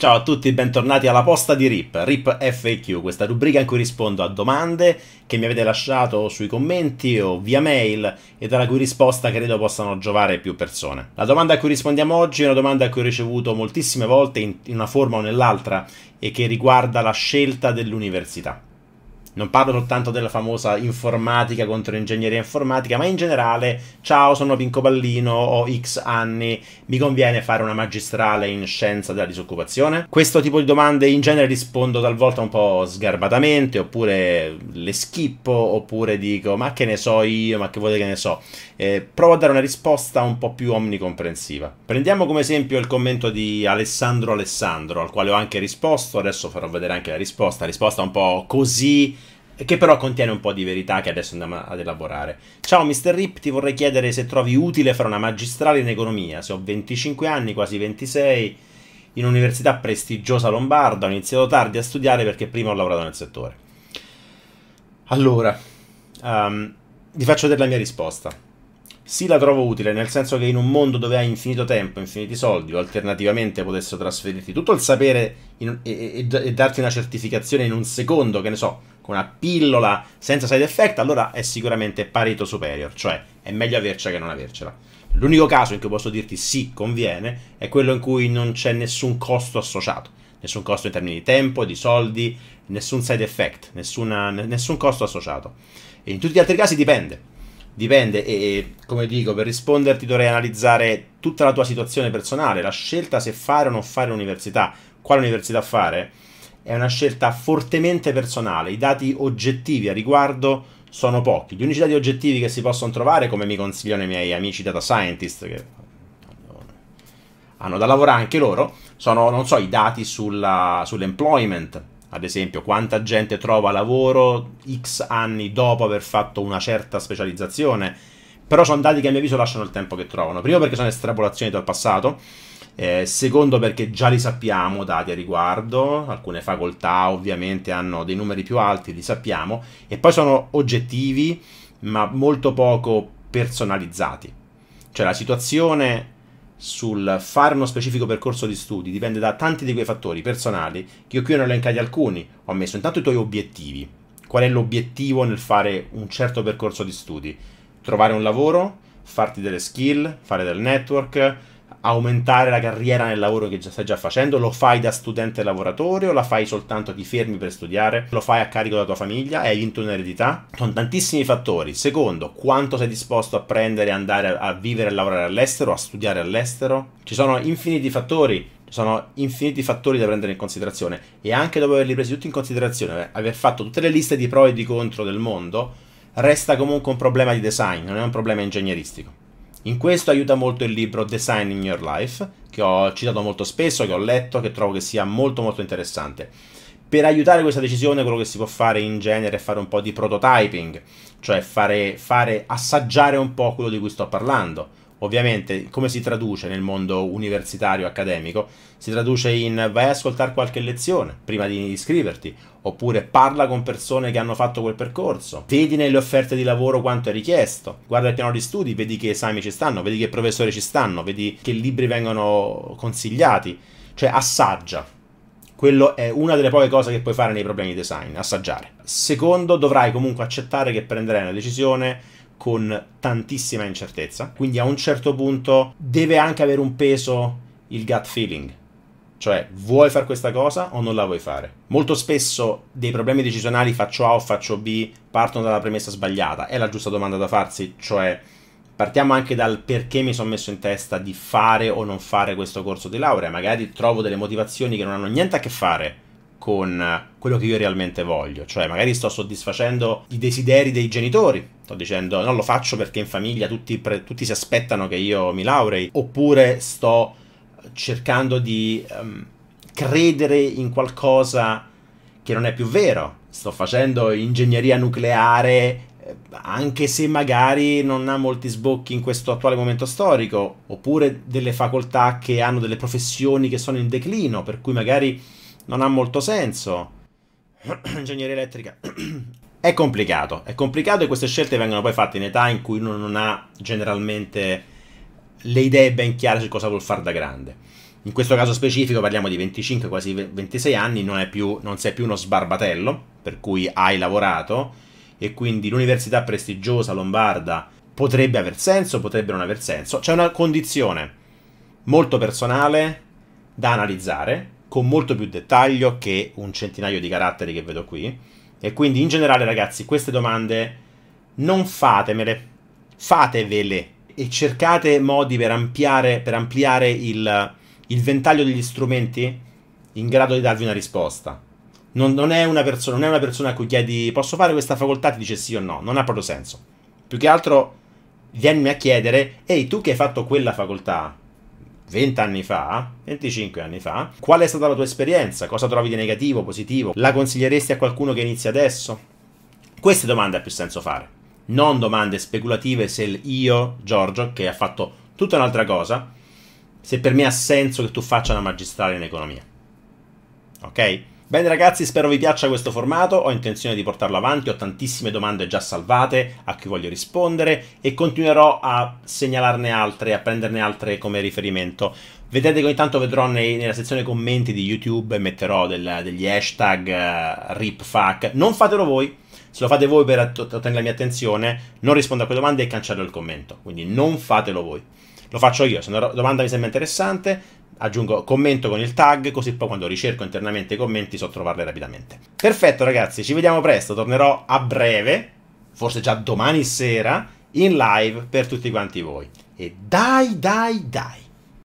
Ciao a tutti, e bentornati alla posta di RIP, RIP FAQ, questa rubrica in cui rispondo a domande che mi avete lasciato sui commenti o via mail e dalla cui risposta credo possano giovare più persone. La domanda a cui rispondiamo oggi è una domanda che ho ricevuto moltissime volte in una forma o nell'altra e che riguarda la scelta dell'università. Non parlo soltanto della famosa informatica contro ingegneria informatica, ma in generale, ciao, sono Pinco Pallino, ho X anni, mi conviene fare una magistrale in scienza della disoccupazione? Questo tipo di domande in genere rispondo talvolta un po' sgarbatamente, oppure le schippo, oppure dico, ma che ne so io, ma che vuoi che ne so? Eh, provo a dare una risposta un po' più omnicomprensiva. Prendiamo come esempio il commento di Alessandro Alessandro, al quale ho anche risposto, adesso farò vedere anche la risposta, risposta un po' così che però contiene un po' di verità che adesso andiamo ad elaborare. Ciao Mr. Rip, ti vorrei chiedere se trovi utile fare una magistrale in economia. Se ho 25 anni, quasi 26, in un'università prestigiosa lombarda, ho iniziato tardi a studiare perché prima ho lavorato nel settore. Allora, um, vi faccio vedere la mia risposta. Sì, la trovo utile, nel senso che in un mondo dove hai infinito tempo, infiniti soldi, o alternativamente potessero trasferirti tutto il sapere in, e, e, e, darti una certificazione in un secondo, che ne so, con una pillola senza side effect, allora è sicuramente parito superior, cioè è meglio avercela che non avercela. L'unico caso in cui posso dirti sì, conviene, è quello in cui non c'è nessun costo associato, nessun costo in termini di tempo, di soldi, nessun side effect, nessuna, nessun costo associato. E in tutti gli altri casi dipende Dipende e, come dico, per risponderti dovrei analizzare tutta la tua situazione personale, la scelta se fare o non fare l'università, quale università fare, è una scelta fortemente personale, i dati oggettivi a riguardo sono pochi. Gli unici dati oggettivi che si possono trovare, come mi consigliano i miei amici data scientist, che hanno da lavorare anche loro, sono, non so, i dati sulla, sull'employment, ad esempio, quanta gente trova lavoro X anni dopo aver fatto una certa specializzazione. Però sono dati che a mio avviso lasciano il tempo che trovano. Primo perché sono estrapolazioni dal passato, eh, secondo perché già li sappiamo dati a riguardo, alcune facoltà ovviamente hanno dei numeri più alti, li sappiamo, e poi sono oggettivi ma molto poco personalizzati. Cioè la situazione sul fare uno specifico percorso di studi dipende da tanti di quei fattori personali che io qui ne ho elencati alcuni. Ho messo intanto i tuoi obiettivi. Qual è l'obiettivo nel fare un certo percorso di studi? Trovare un lavoro, farti delle skill, fare del network, aumentare la carriera nel lavoro che già stai già facendo? Lo fai da studente lavoratore o la fai soltanto ti fermi per studiare? Lo fai a carico della tua famiglia? Hai vinto un'eredità? Sono tantissimi fattori. Secondo, quanto sei disposto a prendere, andare a, vivere e lavorare all'estero, a studiare all'estero? Ci sono infiniti fattori sono infiniti fattori da prendere in considerazione e anche dopo averli presi tutti in considerazione, eh, aver fatto tutte le liste di pro e di contro del mondo, resta comunque un problema di design, non è un problema ingegneristico. In questo aiuta molto il libro Designing Your Life, che ho citato molto spesso, che ho letto, che trovo che sia molto molto interessante. Per aiutare questa decisione quello che si può fare in genere è fare un po' di prototyping, cioè fare, fare assaggiare un po' quello di cui sto parlando Ovviamente come si traduce nel mondo universitario accademico? Si traduce in vai a ascoltare qualche lezione prima di iscriverti, oppure parla con persone che hanno fatto quel percorso, vedi nelle offerte di lavoro quanto è richiesto, guarda il piano di studi, vedi che esami ci stanno, vedi che professori ci stanno, vedi che libri vengono consigliati, cioè assaggia. Quello è una delle poche cose che puoi fare nei problemi di design, assaggiare. Secondo, dovrai comunque accettare che prenderai una decisione con tantissima incertezza, quindi a un certo punto deve anche avere un peso il gut feeling. Cioè, vuoi fare questa cosa o non la vuoi fare? Molto spesso dei problemi decisionali faccio A o faccio B partono dalla premessa sbagliata. È la giusta domanda da farsi, cioè partiamo anche dal perché mi sono messo in testa di fare o non fare questo corso di laurea. Magari trovo delle motivazioni che non hanno niente a che fare con quello che io realmente voglio, cioè magari sto soddisfacendo i desideri dei genitori Sto dicendo non lo faccio perché in famiglia tutti, pre, tutti si aspettano che io mi laurei, oppure sto cercando di um, credere in qualcosa che non è più vero. Sto facendo ingegneria nucleare eh, anche se magari non ha molti sbocchi in questo attuale momento storico, oppure delle facoltà che hanno delle professioni che sono in declino, per cui magari non ha molto senso. Ingegneria elettrica È complicato, è complicato e queste scelte vengono poi fatte in età in cui uno non ha generalmente le idee ben chiare su cosa vuol fare da grande. In questo caso specifico parliamo di 25, quasi 26 anni, non, più, non sei più uno sbarbatello, per cui hai lavorato e quindi l'università prestigiosa lombarda potrebbe aver senso, potrebbe non aver senso. C'è una condizione molto personale da analizzare, con molto più dettaglio che un centinaio di caratteri che vedo qui e quindi in generale ragazzi queste domande non fatemele, fatevele e cercate modi per ampliare, per ampliare il, il, ventaglio degli strumenti in grado di darvi una risposta. Non, non, è una persona, non è una persona a cui chiedi posso fare questa facoltà, ti dice sì o no, non ha proprio senso. Più che altro vienmi a chiedere, ehi tu che hai fatto quella facoltà, 20 anni fa, 25 anni fa, qual è stata la tua esperienza? Cosa trovi di negativo, positivo? La consiglieresti a qualcuno che inizia adesso? Queste domande ha più senso fare. Non domande speculative se io, Giorgio, che ha fatto tutta un'altra cosa, se per me ha senso che tu faccia una magistrale in economia. Ok? Bene ragazzi, spero vi piaccia questo formato, ho intenzione di portarlo avanti, ho tantissime domande già salvate a cui voglio rispondere e continuerò a segnalarne altre, a prenderne altre come riferimento. Vedete che ogni tanto vedrò nei, nella sezione commenti di YouTube metterò del, degli hashtag uh, eh, ripfac. Non fatelo voi, se lo fate voi per ottenere la mia attenzione, non rispondo a quelle domande e cancello il commento. Quindi non fatelo voi. Lo faccio io, se una domanda mi sembra interessante aggiungo commento con il tag così poi quando ricerco internamente i commenti so trovarli rapidamente. Perfetto ragazzi, ci vediamo presto, tornerò a breve, forse già domani sera, in live per tutti quanti voi. E dai, dai, dai!